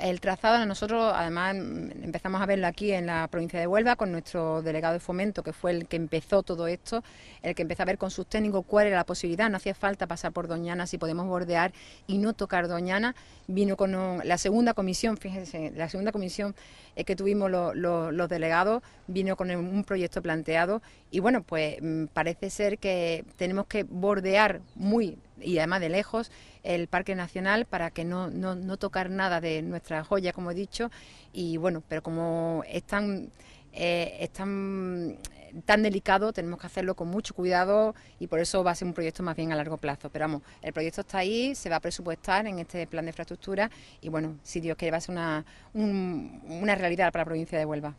El trazado nosotros, además, mm, empezamos a verlo aquí en la provincia de Huelva con nuestro delegado de fomento, que fue el que empezó todo esto, el que empezó a ver con sus técnicos cuál era la posibilidad, no hacía falta pasar por Doñana, si podemos bordear y no tocar Doñana. Vino con la segunda comisión, fíjense, la segunda comisión eh, que tuvimos los delegados, vino con un proyecto planteado y bueno, pues mm, parece ser que tenemos que bordear muy y además de lejos el Parque Nacional para que no, no, tocar nada de nuestra joya, como he dicho, y bueno, pero como eh, es tan, tan, delicado, tenemos que hacerlo con mucho cuidado y por eso va a ser un proyecto más bien a largo plazo. Pero vamos, el proyecto está ahí, se va a presupuestar en este plan de infraestructura y bueno, si Dios quiere va a ser una realidad para la provincia de Huelva.